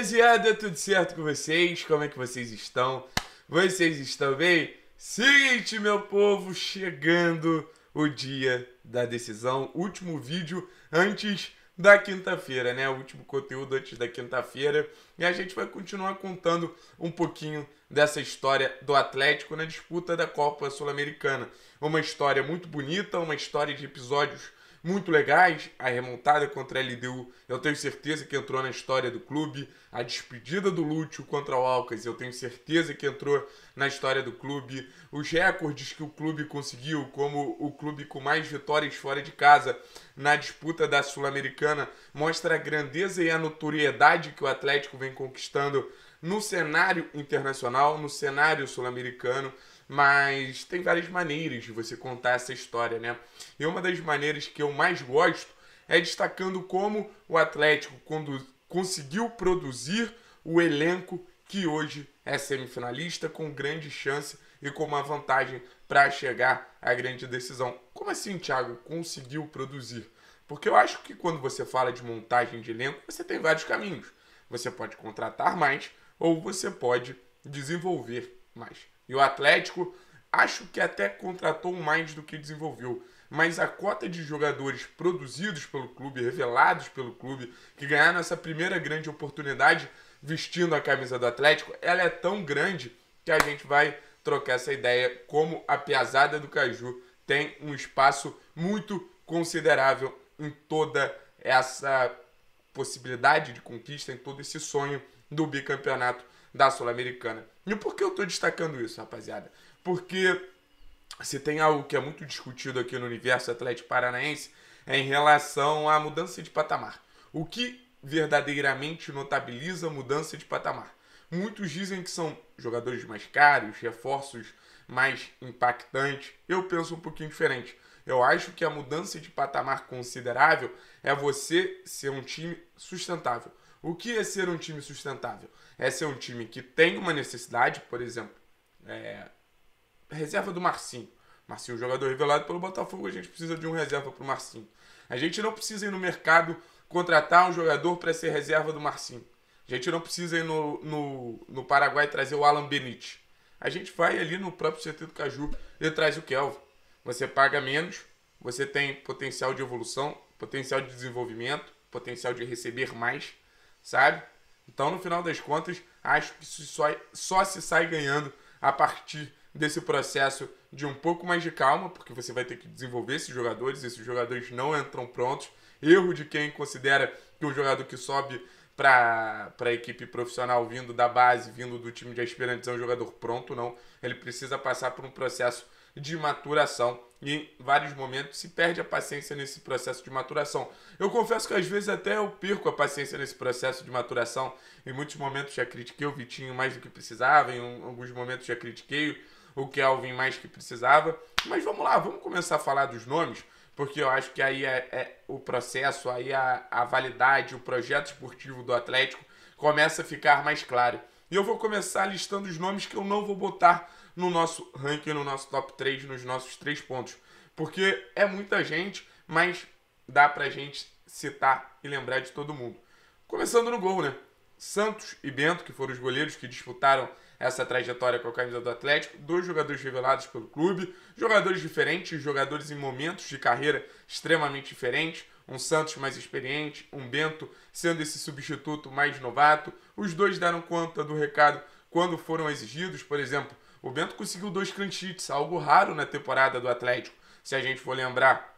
rapaziada, tudo certo com vocês? Como é que vocês estão? Vocês estão bem? Seguinte, meu povo, chegando o dia da decisão, último vídeo antes da quinta-feira, né? O último conteúdo antes da quinta-feira. E a gente vai continuar contando um pouquinho dessa história do Atlético na disputa da Copa Sul-Americana. Uma história muito bonita, uma história de episódios muito legais. A remontada contra a LDU, eu tenho certeza que entrou na história do clube. A despedida do Lúcio contra o Alcas, eu tenho certeza que entrou na história do clube. Os recordes que o clube conseguiu, como o clube com mais vitórias fora de casa na disputa da Sul-Americana, mostra a grandeza e a notoriedade que o Atlético vem conquistando no cenário internacional, no cenário sul-americano mas tem várias maneiras de você contar essa história, né? E uma das maneiras que eu mais gosto é destacando como o Atlético conseguiu produzir o elenco que hoje é semifinalista com grande chance e com uma vantagem para chegar à grande decisão. Como assim, Thiago, conseguiu produzir? Porque eu acho que quando você fala de montagem de elenco, você tem vários caminhos. Você pode contratar mais ou você pode desenvolver mais. E o Atlético acho que até contratou mais do que desenvolveu. Mas a cota de jogadores produzidos pelo clube, revelados pelo clube, que ganharam essa primeira grande oportunidade vestindo a camisa do Atlético, ela é tão grande que a gente vai trocar essa ideia como a Piazada do Caju tem um espaço muito considerável em toda essa possibilidade de conquista, em todo esse sonho do bicampeonato da Sul-Americana. E por que eu estou destacando isso, rapaziada? Porque se tem algo que é muito discutido aqui no universo Atlético Paranaense é em relação à mudança de patamar. O que verdadeiramente notabiliza a mudança de patamar? Muitos dizem que são jogadores mais caros, reforços mais impactantes. Eu penso um pouquinho diferente. Eu acho que a mudança de patamar considerável é você ser um time sustentável. O que é ser um time sustentável? É ser um time que tem uma necessidade, por exemplo, é... reserva do Marcinho. Marcinho, é jogador revelado pelo Botafogo, a gente precisa de um reserva para o Marcinho. A gente não precisa ir no mercado contratar um jogador para ser reserva do Marcinho. A gente não precisa ir no, no, no Paraguai trazer o Alan Benite. A gente vai ali no próprio CT do Caju e traz o Kelvin. Você paga menos, você tem potencial de evolução, potencial de desenvolvimento, potencial de receber mais, sabe? Então, no final das contas, acho que só, só se sai ganhando a partir desse processo de um pouco mais de calma, porque você vai ter que desenvolver esses jogadores, esses jogadores não entram prontos. Erro de quem considera que o jogador que sobe para a equipe profissional vindo da base, vindo do time de aspirantes, é um jogador pronto, não. Ele precisa passar por um processo de maturação. E em vários momentos se perde a paciência nesse processo de maturação. Eu confesso que às vezes até eu perco a paciência nesse processo de maturação. Em muitos momentos já critiquei o Vitinho mais do que precisava, em alguns momentos já critiquei o Kelvin mais do que precisava. Mas vamos lá, vamos começar a falar dos nomes, porque eu acho que aí é, é o processo, aí a, a validade, o projeto esportivo do Atlético começa a ficar mais claro. E eu vou começar listando os nomes que eu não vou botar no nosso ranking, no nosso top 3, nos nossos três pontos. Porque é muita gente, mas dá pra gente citar e lembrar de todo mundo. Começando no gol, né? Santos e Bento, que foram os goleiros que disputaram essa trajetória com a camisa do Atlético, dois jogadores revelados pelo clube, jogadores diferentes, jogadores em momentos de carreira extremamente diferentes, um Santos mais experiente, um Bento sendo esse substituto mais novato. Os dois deram conta do recado quando foram exigidos, por exemplo, o Bento conseguiu dois clinchits, algo raro na temporada do Atlético, se a gente for lembrar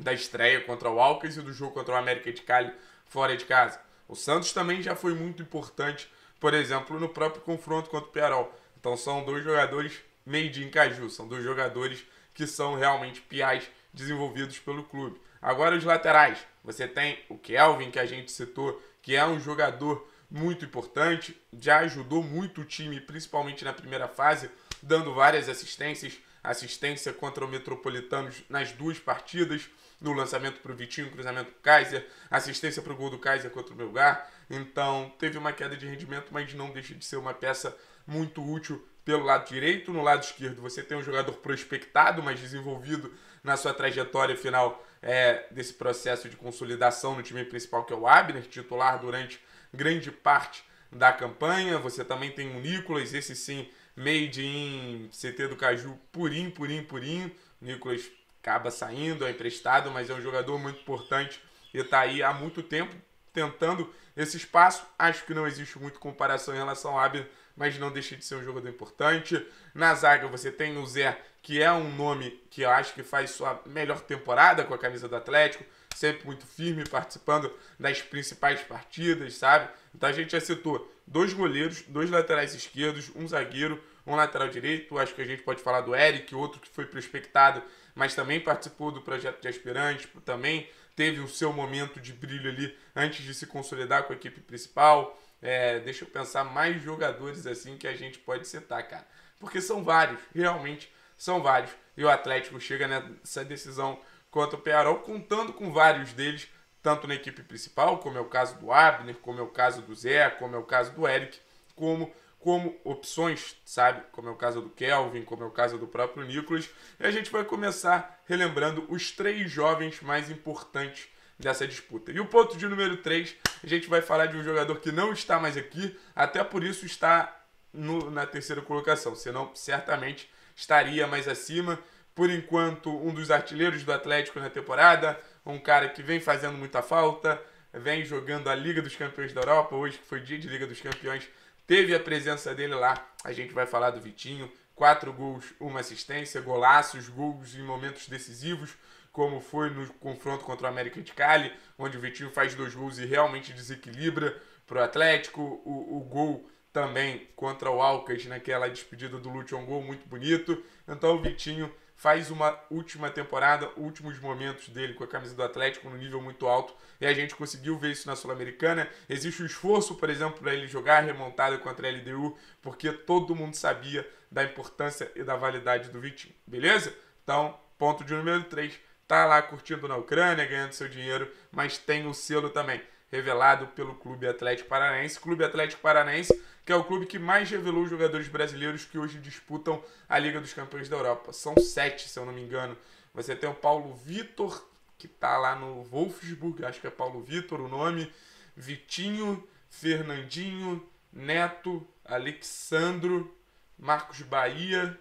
da estreia contra o Alcas e do jogo contra o América de Cali fora de casa. O Santos também já foi muito importante, por exemplo, no próprio confronto contra o Piarol. Então são dois jogadores made in Caju, são dois jogadores que são realmente piais desenvolvidos pelo clube. Agora os laterais, você tem o Kelvin que a gente citou, que é um jogador muito importante, já ajudou muito o time, principalmente na primeira fase, dando várias assistências, assistência contra o Metropolitanos nas duas partidas, no lançamento para o Vitinho, cruzamento para Kaiser, assistência para o gol do Kaiser contra o Belgar. Então teve uma queda de rendimento, mas não deixa de ser uma peça muito útil pelo lado direito. No lado esquerdo você tem um jogador prospectado, mas desenvolvido na sua trajetória final é, desse processo de consolidação no time principal, que é o Abner, titular durante grande parte da campanha. Você também tem o Nicolas, esse sim, made in CT do Caju, purim, purim, purim. O Nicolas acaba saindo, é emprestado, mas é um jogador muito importante e está aí há muito tempo tentando esse espaço. Acho que não existe muito comparação em relação ao Abner, mas não deixa de ser um jogador importante. Na zaga você tem o Zé, que é um nome que eu acho que faz sua melhor temporada com a camisa do Atlético, sempre muito firme, participando das principais partidas, sabe? Então a gente já citou dois goleiros, dois laterais esquerdos, um zagueiro, um lateral direito. Acho que a gente pode falar do Eric, outro que foi prospectado, mas também participou do projeto de aspirantes, também teve o seu momento de brilho ali antes de se consolidar com a equipe principal. É, deixa eu pensar mais jogadores assim que a gente pode citar, cara. Porque são vários, realmente são vários. E o Atlético chega nessa decisão contra o Pearol, contando com vários deles, tanto na equipe principal, como é o caso do Abner, como é o caso do Zé, como é o caso do Eric, como como opções, sabe? Como é o caso do Kelvin, como é o caso do próprio Nicolas, E a gente vai começar relembrando os três jovens mais importantes dessa disputa. E o ponto de número 3, a gente vai falar de um jogador que não está mais aqui, até por isso está no, na terceira colocação, senão certamente estaria mais acima. Por enquanto, um dos artilheiros do Atlético na temporada, um cara que vem fazendo muita falta, vem jogando a Liga dos Campeões da Europa, hoje que foi dia de Liga dos Campeões, teve a presença dele lá. A gente vai falar do Vitinho. Quatro gols, uma assistência, golaços, gols em momentos decisivos, como foi no confronto contra o América de Cali, onde o Vitinho faz dois gols e realmente desequilibra para o Atlético. O gol também contra o Alcas naquela despedida do Lúcio, um gol muito bonito. Então o Vitinho faz uma última temporada, últimos momentos dele com a camisa do Atlético no nível muito alto e a gente conseguiu ver isso na Sul-Americana. Existe um esforço, por exemplo, para ele jogar remontada contra a LDU, porque todo mundo sabia da importância e da validade do Vitinho, beleza? Então, ponto de número 3, tá lá curtindo na Ucrânia, ganhando seu dinheiro, mas tem o um selo também revelado pelo Clube Atlético Paranaense. Clube Atlético Paranaense, que é o clube que mais revelou jogadores brasileiros que hoje disputam a Liga dos Campeões da Europa. São sete, se eu não me engano. Você tem o Paulo Vitor, que está lá no Wolfsburg, acho que é Paulo Vitor o nome. Vitinho, Fernandinho, Neto, Alexandro, Marcos Bahia,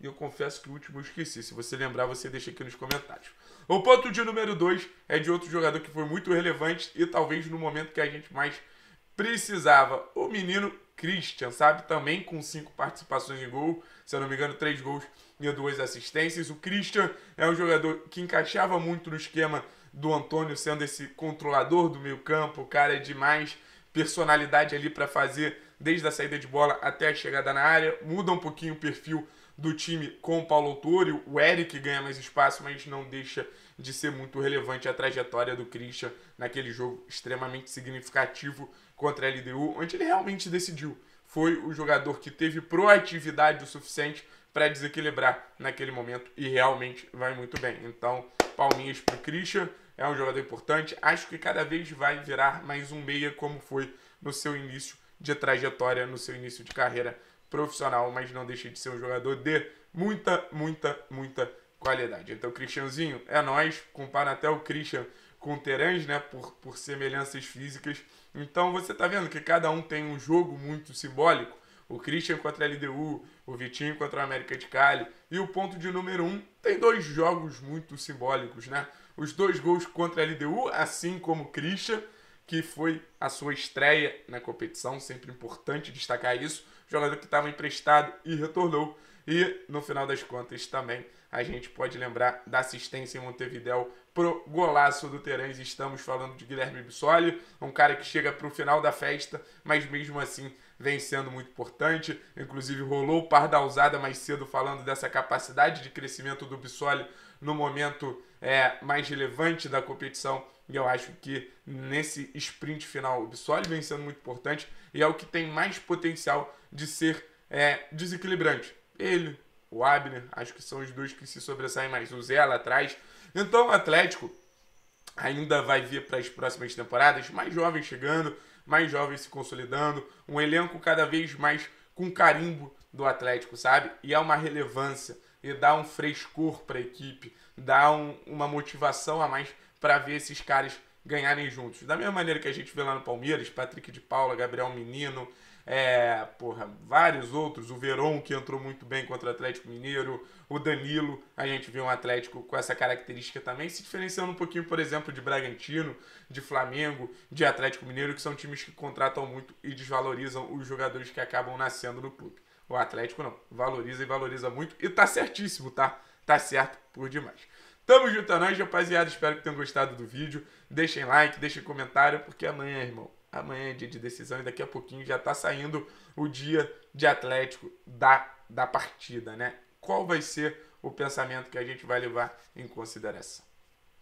e eu confesso que o último eu esqueci. Se você lembrar, você deixa aqui nos comentários. O ponto de número 2 é de outro jogador que foi muito relevante e talvez no momento que a gente mais precisava. O menino Christian, sabe? Também com cinco participações em gol, se eu não me engano, três gols e duas assistências. O Christian é um jogador que encaixava muito no esquema do Antônio, sendo esse controlador do meio-campo, cara é demais, personalidade ali para fazer desde a saída de bola até a chegada na área. Muda um pouquinho o perfil do time com o Paulo Autori. O Eric ganha mais espaço, mas não deixa de ser muito relevante a trajetória do Christian naquele jogo extremamente significativo contra a LDU, onde ele realmente decidiu. Foi o jogador que teve proatividade o suficiente para desequilibrar naquele momento e realmente vai muito bem. Então, palminhas para o Christian, é um jogador importante. Acho que cada vez vai virar mais um meia, como foi no seu início de trajetória, no seu início de carreira profissional, mas não deixa de ser um jogador de muita, muita, muita qualidade. Então, Cristianzinho, é nós, compara até o Christian com o Terãs, né, por, por semelhanças físicas. Então, você tá vendo que cada um tem um jogo muito simbólico. O Christian contra a LDU, o Vitinho contra o América de Cali. E o ponto de número um tem dois jogos muito simbólicos, né? Os dois gols contra a LDU, assim como o Christian, que foi a sua estreia na competição, sempre importante destacar isso jogador que estava emprestado e retornou. E no final das contas também a gente pode lembrar da assistência em Montevidéu pro golaço do Terãs. Estamos falando de Guilherme Bissoli, um cara que chega para o final da festa, mas mesmo assim vem sendo muito importante. Inclusive rolou o par da usada mais cedo falando dessa capacidade de crescimento do Bissoli no momento é, mais relevante da competição. E eu acho que nesse sprint final, o Bissoli vem sendo muito importante e é o que tem mais potencial de ser é, desequilibrante. Ele, o Abner, acho que são os dois que se sobressaem mais. O Zé lá atrás. Então, o Atlético ainda vai vir para as próximas temporadas mais jovens chegando, mais jovens se consolidando, um elenco cada vez mais com carimbo do Atlético, sabe? E é uma relevância e dá um frescor para a equipe, dá um, uma motivação a mais para ver esses caras ganharem juntos. Da mesma maneira que a gente vê lá no Palmeiras, Patrick de Paula, Gabriel Menino, é, porra, vários outros, o Verón que entrou muito bem contra o Atlético Mineiro, o Danilo, a gente vê um Atlético com essa característica também, se diferenciando um pouquinho, por exemplo, de Bragantino, de Flamengo, de Atlético Mineiro, que são times que contratam muito e desvalorizam os jogadores que acabam nascendo no clube. O Atlético não. Valoriza e valoriza muito. E tá certíssimo, tá? Tá certo por demais. Tamo junto a é nós, rapaziada. Espero que tenham gostado do vídeo. Deixem like, deixem comentário, porque amanhã, irmão, amanhã é dia de decisão e daqui a pouquinho já tá saindo o dia de Atlético da, da partida, né? Qual vai ser o pensamento que a gente vai levar em consideração?